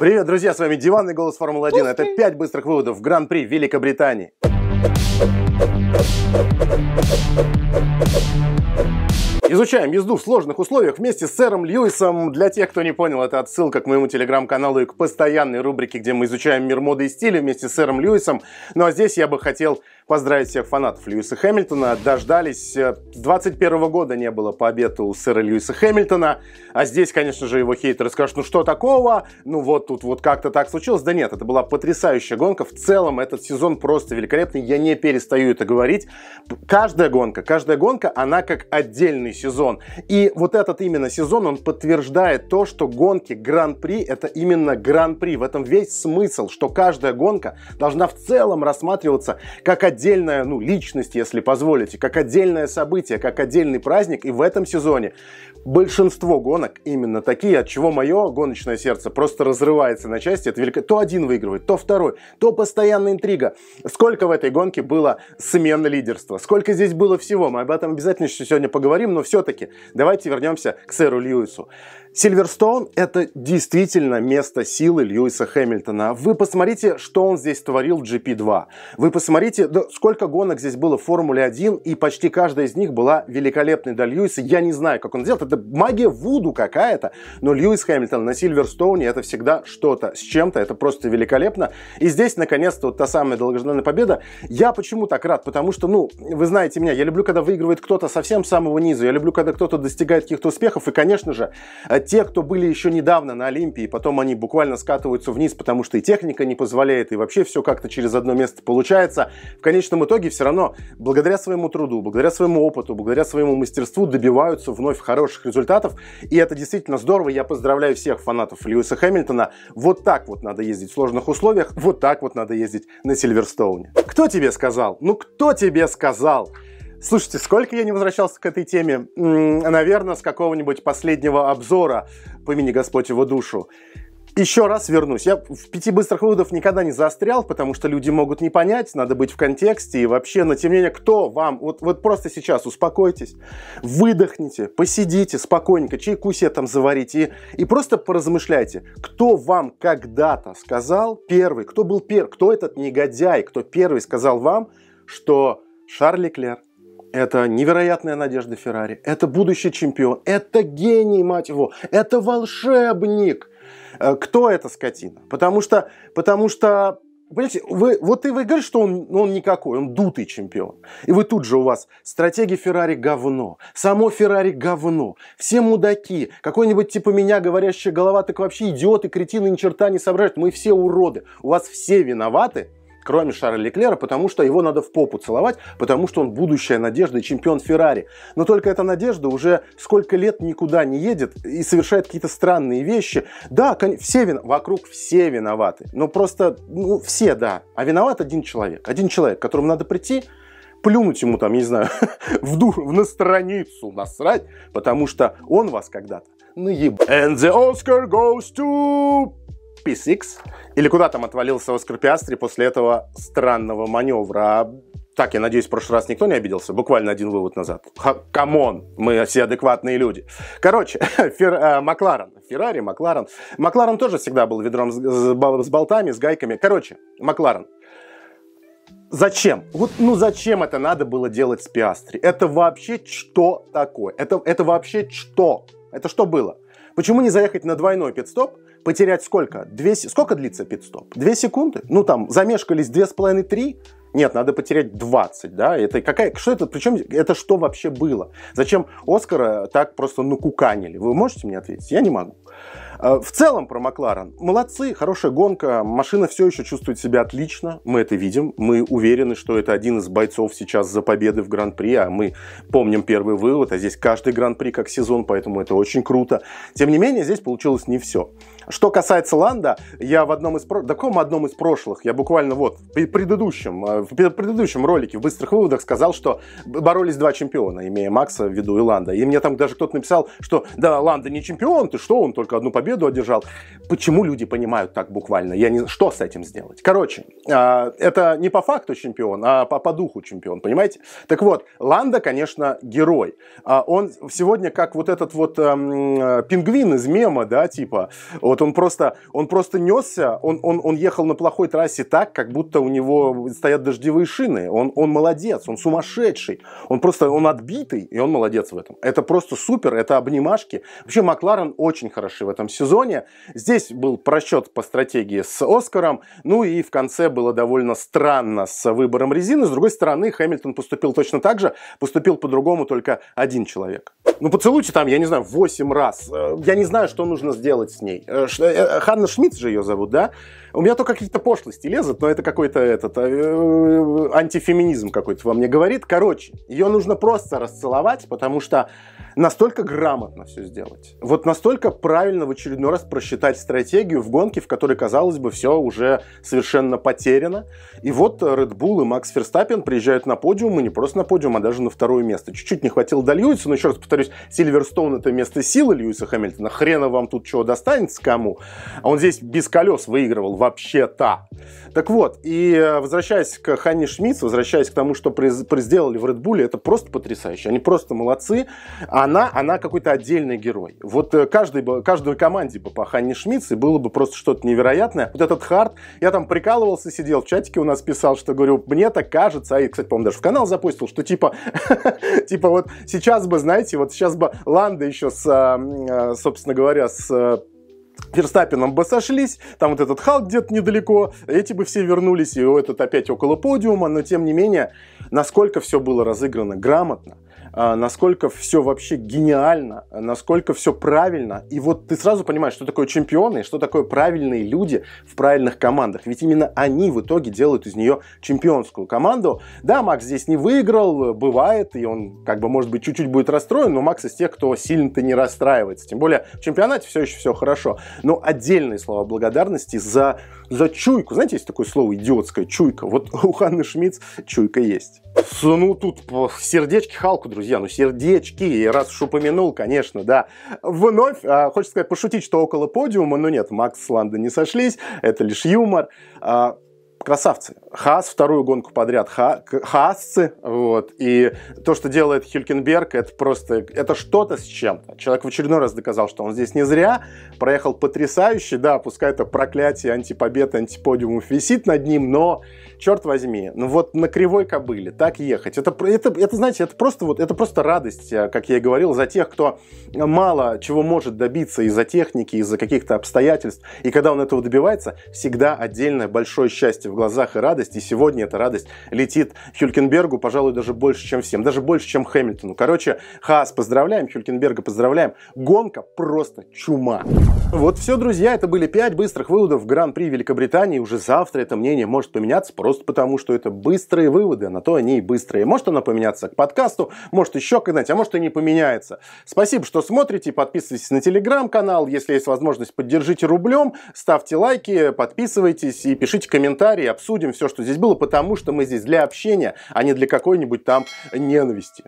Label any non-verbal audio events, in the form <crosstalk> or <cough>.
Привет, друзья, с вами Диванный голос Формулы-1. Это 5 быстрых выводов в Гран-при Великобритании. Изучаем езду в сложных условиях вместе с сэром Льюисом. Для тех, кто не понял, это отсылка к моему телеграм-каналу и к постоянной рубрике, где мы изучаем мир моды и стиля вместе с сэром Льюисом. Ну а здесь я бы хотел поздравить всех фанатов Льюиса Хэмилтона. Дождались. 21 э, года не было побед у сэра Льюиса Хэмилтона. А здесь, конечно же, его хейтеры скажут, ну что такого? Ну вот тут вот как-то так случилось. Да нет, это была потрясающая гонка. В целом этот сезон просто великолепный. Я не перестаю это говорить. Каждая гонка, каждая гонка, она как отдельный сезон. И вот этот именно сезон, он подтверждает то, что гонки Гран-при это именно Гран-при. В этом весь смысл, что каждая гонка должна в целом рассматриваться как отдельный отдельная, ну, личность, если позволите, как отдельное событие, как отдельный праздник. И в этом сезоне большинство гонок именно такие, от чего мое гоночное сердце просто разрывается на части. Это велико... То один выигрывает, то второй, то постоянная интрига. Сколько в этой гонке было смен лидерства, сколько здесь было всего. Мы об этом обязательно еще сегодня поговорим, но все-таки давайте вернемся к сэру Льюису. Сильверстоун – это действительно место силы Льюиса Хэмилтона. Вы посмотрите, что он здесь творил в GP2. Вы посмотрите, да, сколько гонок здесь было в Формуле 1, и почти каждая из них была великолепной для Льюиса. Я не знаю, как он делал, это магия Вуду какая-то. Но Льюис Хэмилтон на Сильверстоуне это всегда что-то с чем-то. Это просто великолепно. И здесь, наконец-то, вот та самая долгожданная победа. Я почему так рад? Потому что, ну, вы знаете меня, я люблю, когда выигрывает кто-то совсем с самого низу, Я люблю, когда кто-то достигает каких-то успехов. И, конечно же, э, те, кто были еще недавно на Олимпии, потом они буквально скатываются вниз, потому что и техника не позволяет, и вообще все как-то через одно место получается. В конечном итоге все равно благодаря своему труду, благодаря своему опыту, благодаря своему мастерству добиваются вновь хороших хороших результатов. И это действительно здорово. Я поздравляю всех фанатов Льюиса Хэмилтона. Вот так вот надо ездить в сложных условиях. Вот так вот надо ездить на Сильверстоуне. Кто тебе сказал? Ну, кто тебе сказал? Слушайте, сколько я не возвращался к этой теме? М -м, наверное, с какого-нибудь последнего обзора помини Господь его душу» еще раз вернусь. Я в пяти быстрых выводов никогда не заострял, потому что люди могут не понять, надо быть в контексте и вообще, но тем не менее, кто вам, вот, вот просто сейчас успокойтесь, выдохните, посидите спокойненько, чайку себе там заварите и, и просто поразмышляйте, кто вам когда-то сказал первый, кто был первый, кто этот негодяй, кто первый сказал вам, что Шарли Клер это невероятная надежда Феррари, это будущий чемпион, это гений, мать его, это волшебник – Э, кто эта скотина? Потому что, потому что Понимаете, вы, вот и вы говорите, что он, он никакой, он дутый чемпион. И вы тут же у вас стратегия Феррари говно, само Феррари говно, все мудаки, какой-нибудь типа меня говорящая голова, так вообще идиоты, кретины, ни черта не соображают, мы все уроды. У вас все виноваты, кроме Шарля Леклера, потому что его надо в попу целовать, потому что он будущая надежда и чемпион Феррари. Но только эта надежда уже сколько лет никуда не едет и совершает какие-то странные вещи. Да, все вин... вокруг все виноваты, но просто, ну, все, да. А виноват один человек. Один человек, к которому надо прийти, плюнуть ему там, я не знаю, <laughs> в, ду... в на страницу насрать, потому что он вас когда-то наеб... And the Oscar goes to... PSX, или куда там отвалился Оскар Пиастри после этого странного маневра. А, так, я надеюсь, в прошлый раз никто не обиделся. Буквально один вывод назад. Ха, камон, мы все адекватные люди. Короче, <laughs> Фер, э, Макларен, Феррари, Макларен. Макларен тоже всегда был ведром с, с, с болтами, с гайками. Короче, Макларен. Зачем? Вот, ну зачем это надо было делать с Пиастри? Это вообще что такое? Это, это вообще что? Это что было? Почему не заехать на двойной пидстоп, потерять сколько? Две, сколько длится пидстоп? Две секунды? Ну там, замешкались две с половиной, три, нет, надо потерять 20, да? Это какая, что это, причем это что вообще было? Зачем Оскара так просто накуканили? Вы можете мне ответить? Я не могу. Э, в целом про Макларен. Молодцы, хорошая гонка, машина все еще чувствует себя отлично, мы это видим, мы уверены, что это один из бойцов сейчас за победы в Гран-при, а мы помним первый вывод, а здесь каждый Гран-при как сезон, поэтому это очень круто. Тем не менее, здесь получилось не все. Что касается Ланда, я в одном из, про... да, каком одном из прошлых, я буквально вот в предыдущем, э, в предыдущем ролике в быстрых выводах сказал, что боролись два чемпиона, имея Макса в виду и Ланда. И мне там даже кто-то написал, что да, Ланда не чемпион, ты что, он только одну победу победу одержал. Почему люди понимают так буквально? Я не... Что с этим сделать? Короче, а, это не по факту чемпион, а по, по духу чемпион, понимаете? Так вот, Ланда, конечно, герой. А он сегодня как вот этот вот эм, пингвин из мема, да, типа. Вот он просто, он просто несся, он, он, он ехал на плохой трассе так, как будто у него стоят дождевые шины. Он, он молодец, он сумасшедший. Он просто, он отбитый, и он молодец в этом. Это просто супер, это обнимашки. Вообще, Макларен очень хороши в этом сезоне сезоне. Здесь был просчет по стратегии с Оскаром, ну и в конце было довольно странно с выбором резины. С другой стороны, Хэмилтон поступил точно так же, поступил по-другому только один человек. Ну поцелуйте там, я не знаю, 8 раз. Э, я не знаю, что нужно сделать с ней. Э, э, Ханна Шмидт же ее зовут, да? У меня только какие-то пошлости лезут, но это какой-то этот антифеминизм какой-то во мне говорит. Короче, ее нужно просто расцеловать, потому что настолько грамотно все сделать. Вот настолько правильно вычислить очередной раз просчитать стратегию в гонке, в которой, казалось бы, все уже совершенно потеряно. И вот Red Bull и Макс Ферстаппен приезжают на подиум, и не просто на подиум, а даже на второе место. Чуть-чуть не хватило до Льюиса, но еще раз повторюсь, Сильверстоун это место силы Льюиса Хэмилтона. Хрена вам тут чего достанется кому. А он здесь без колес выигрывал вообще-то. Так вот, и э, возвращаясь к Ханни Шмидт, возвращаясь к тому, что сделали в Red Bull, это просто потрясающе. Они просто молодцы. Она, она какой-то отдельный герой. Вот э, каждой, каждой команде бы по Ханни Шмидт, и было бы просто что-то невероятное. Вот этот хард, я там прикалывался, сидел в чатике у нас писал, что говорю, мне так кажется, а и, кстати, по-моему, даже в канал запустил, что типа, <laughs> типа вот сейчас бы, знаете, вот сейчас бы Ланда еще с, э, собственно говоря, с Ферстаппином бы сошлись, там вот этот Халк где-то недалеко, эти бы все вернулись, и этот опять около подиума, но тем не менее, насколько все было разыграно грамотно, а, насколько все вообще гениально, насколько все правильно. И вот ты сразу понимаешь, что такое чемпионы, что такое правильные люди в правильных командах. Ведь именно они в итоге делают из нее чемпионскую команду. Да, Макс здесь не выиграл, бывает, и он как бы, может быть, чуть-чуть будет расстроен, но Макс из тех, кто сильно-то не расстраивается. Тем более в чемпионате все еще все хорошо. Но отдельные слова благодарности за за чуйку. Знаете, есть такое слово идиотское, чуйка. Вот <laughs> у Ханны Шмидц чуйка есть. Ну, тут сердечки Халку, друзья, ну сердечки. И раз уж упомянул, конечно, да. Вновь, а, хочется сказать, пошутить, что около подиума, но нет, Макс с Ландо не сошлись, это лишь юмор. А, красавцы. Хас, вторую гонку подряд ха, хасцы, вот, и то, что делает Хилькенберг, это просто, это что-то с чем-то. Человек в очередной раз доказал, что он здесь не зря, проехал потрясающе, да, пускай это проклятие антипобед, антиподиумов висит над ним, но, черт возьми, ну вот на кривой кобыле так ехать, это, это, это, знаете, это просто вот, это просто радость, э, как я и говорил, за тех, кто мало чего может добиться из-за техники, из-за каких-то обстоятельств, и когда он этого добивается, всегда отдельное большое счастье в глазах и радость, радость, и сегодня эта радость летит Хюлькенбергу, пожалуй, даже больше, чем всем, даже больше, чем Хэмилтону. Короче, Хас, поздравляем, Хюлькенберга поздравляем. Гонка просто чума. Вот все, друзья, это были 5 быстрых выводов в Гран-при Великобритании. Уже завтра это мнение может поменяться просто потому, что это быстрые выводы, а на то они и быстрые. Может оно поменяться к подкасту, может еще когда-нибудь, а может и не поменяется. Спасибо, что смотрите, подписывайтесь на телеграм-канал, если есть возможность, поддержите рублем, ставьте лайки, подписывайтесь и пишите комментарии, обсудим все, что здесь было, потому что мы здесь для общения, а не для какой-нибудь там ненависти.